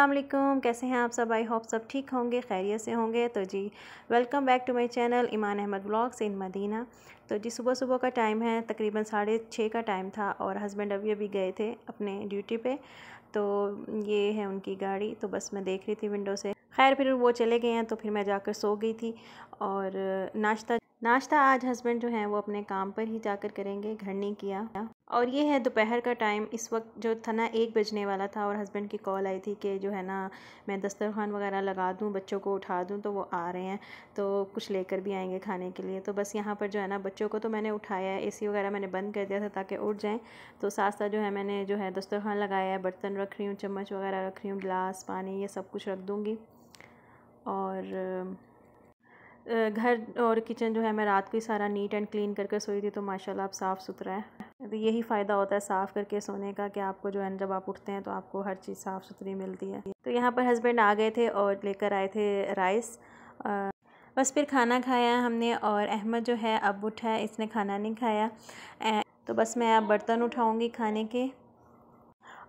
अस्सलाम वालेकुम कैसे हैं आप सब आई होप सब ठीक होंगे खैरियत से होंगे तो जी welcome back to my channel Iman Ahmad blogs in Madina तो जी सुबह सुबह का टाइम है तकरीबन साढ़े छः का टाइम था और हस्बैंड अभी अभी गए थे अपने ड्यूटी पे तो ये है उनकी गाड़ी तो बस मैं देख रही थी विंडो से खैर फिर वो चले गए हैं तो फिर मैं जाकर सो गई थी और नाश्ता नाश्ता आज हस्बैंड जो हैं वो अपने काम पर ही जाकर करेंगे घर नहीं किया और ये है दोपहर का टाइम इस वक्त जो था ना एक बजने वाला था और हस्बैंड की कॉल आई थी कि जो है ना मैं दस्तरखान वगैरह लगा दूँ बच्चों को उठा दूँ तो वो आ रहे हैं तो कुछ लेकर भी आएंगे खाने के लिए तो बस यहाँ पर जो है ना बच्चों को तो मैंने उठाया है ए वगैरह मैंने बंद कर दिया था ताकि उठ जाएँ तो साथ साथ जो है मैंने जो है दस्तरखान लगाया है बर्तन रख रही हूँ चम्मच वगैरह रख रही हूँ गिलास पानी ये सब कुछ रख दूँगी और घर और किचन जो है मैं रात को ही सारा नीट एंड क्लीन करके सोई थी तो माशाल्लाह आप साफ़ सुथरा है तो यही फ़ायदा होता है साफ़ करके सोने का कि आपको जो है जब आप उठते हैं तो आपको हर चीज़ साफ़ सुथरी मिलती है तो यहाँ पर हस्बैंड आ गए थे और लेकर आए थे राइस बस फिर खाना खाया हमने और अहमद जो है अब उठा है इसने खाना नहीं खाया तो बस मैं अब बर्तन उठाऊँगी खाने के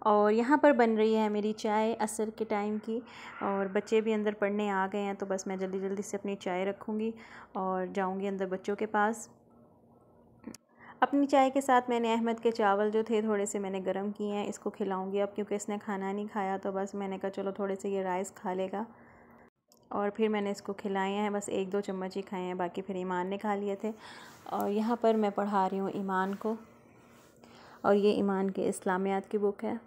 और यहाँ पर बन रही है मेरी चाय असर के टाइम की और बच्चे भी अंदर पढ़ने आ गए हैं तो बस मैं जल्दी जल्दी से अपनी चाय रखूँगी और जाऊँगी अंदर बच्चों के पास अपनी चाय के साथ मैंने अहमद के चावल जो थे थोड़े से मैंने गर्म किए हैं इसको खिलाऊंगी अब क्योंकि इसने खाना नहीं खाया तो बस मैंने कहा चलो थोड़े से ये राइस खा लेगा और फिर मैंने इसको खिलाए हैं बस एक दो चम्मच ही खाए हैं बाकी फिर ईमान ने खा लिए थे और यहाँ पर मैं पढ़ा रही हूँ ईमान को और ये ईमान के इस्लामियात की बुक है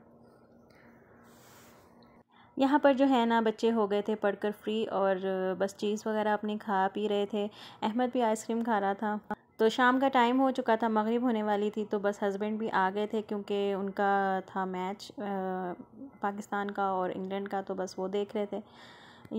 यहाँ पर जो है ना बच्चे हो गए थे पढ़कर फ्री और बस चीज़ वगैरह अपनी खा पी रहे थे अहमद भी आइसक्रीम खा रहा था तो शाम का टाइम हो चुका था मगरिब होने वाली थी तो बस हस्बैंड भी आ गए थे क्योंकि उनका था मैच पाकिस्तान का और इंग्लैंड का तो बस वो देख रहे थे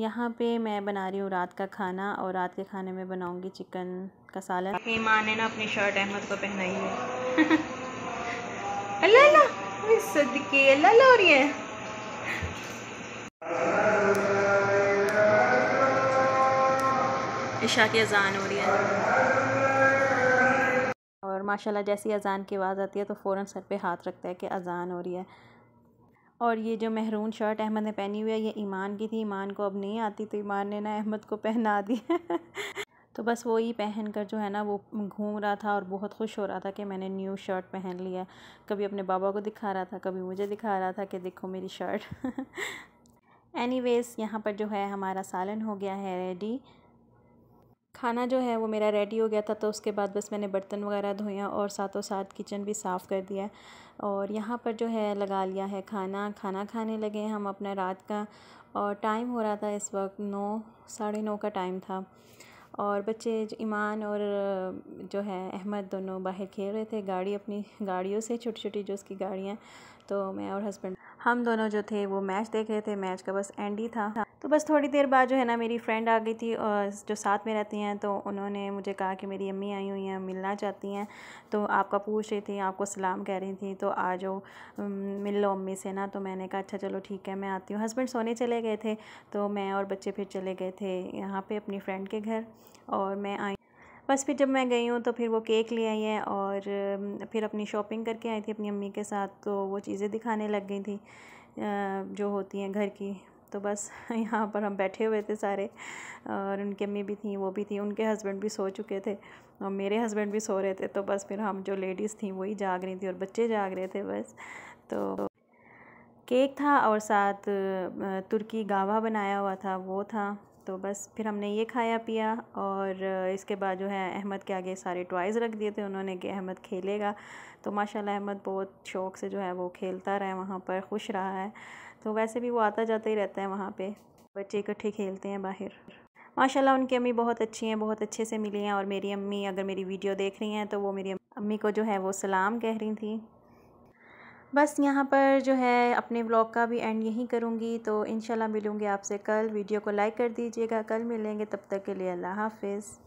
यहाँ पे मैं बना रही हूँ रात का खाना और रात के खाने में बनाऊँगी चिकन का सालन माँ ने ना अपनी शर्ट अहमद को पहनाई है अल्लाह अल्लाह सदके अल्लाह हो रही है इशा की अजान हो रही है और माशाल्लाह जैसी अजान की आवाज़ आती है तो फ़ौर सर पे हाथ रखता है कि अजान हो रही है और ये जो महरून शर्ट अहमद ने पहनी हुई है ये ईमान की थी ईमान को अब नहीं आती तो ईमान ने ना अहमद को पहना दी तो बस वही पहन कर जो है ना वो घूम रहा था और बहुत खुश हो रहा था कि मैंने न्यू शर्ट पहन लिया कभी अपने बाबा को दिखा रहा था कभी मुझे दिखा रहा था कि देखो मेरी शर्ट एनी वेज़ यहाँ पर जो है हमारा सालन हो गया है रेडी खाना जो है वो मेरा रेडी हो गया था तो उसके बाद बस मैंने बर्तन वगैरह धोया और साथों साथ किचन भी साफ़ कर दिया और यहाँ पर जो है लगा लिया है खाना खाना खाने लगे हम अपना रात का और टाइम हो रहा था इस वक्त नौ साढ़े नौ का टाइम था और बच्चे ईमान और जो है अहमद दोनों बाहर खेल रहे थे गाड़ी अपनी गाड़ियों से छोटी छोटी जो उसकी गाड़ियाँ तो मैं और हस्बैंड हम दोनों जो थे वो मैच देख रहे थे मैच का बस एंड ही था तो बस थोड़ी देर बाद जो है ना मेरी फ्रेंड आ गई थी और जो साथ में रहती हैं तो उन्होंने मुझे कहा कि मेरी अम्मी आई हुई हैं मिलना चाहती हैं तो आपका पूछ रही थी आपको सलाम कह रही थी तो आ जाओ मिल लो अम्मी से ना तो मैंने कहा अच्छा चलो ठीक है मैं आती हूँ हस्बैंड सोने चले गए थे तो मैं और बच्चे फिर चले गए थे यहाँ पर अपनी फ्रेंड के घर और मैं आई बस फिर जब मैं गई हूँ तो फिर वो केक ले आई है और फिर अपनी शॉपिंग करके आई थी अपनी अम्मी के साथ तो वो चीज़ें दिखाने लग गई थी जो होती हैं घर की तो बस यहाँ पर हम बैठे हुए थे सारे और उनकी अम्मी भी थी वो भी थी उनके हस्बैंड भी सो चुके थे और मेरे हस्बैंड भी सो रहे थे तो बस फिर हम जो लेडीज़ थी वही जाग रही थी और बच्चे जाग रहे थे बस तो केक था और साथ तुर्की गावा बनाया हुआ था वो था तो बस फिर हमने ये खाया पिया और इसके बाद जो है अहमद के आगे सारे टॉयज़ रख दिए थे उन्होंने कि अहमद खेलेगा तो माशाल्लाह अहमद बहुत शौक़ से जो है वो खेलता रहा है वहाँ पर खुश रहा है तो वैसे भी वो आता जाता ही रहता है वहाँ पर बच्चे इकट्ठे खेलते हैं बाहर माशाल्लाह उनकी अम्मी बहुत अच्छी हैं बहुत अच्छे से मिली हैं और मेरी अम्मी अगर मेरी वीडियो देख रही हैं तो वो मेरी अम्मी को जो है वो सलाम कह रही थी बस यहाँ पर जो है अपने ब्लॉग का भी एंड यहीं करूँगी तो इन मिलूँगी आपसे कल वीडियो को लाइक कर दीजिएगा कल मिलेंगे तब तक के लिए अल्लाह हाफिज़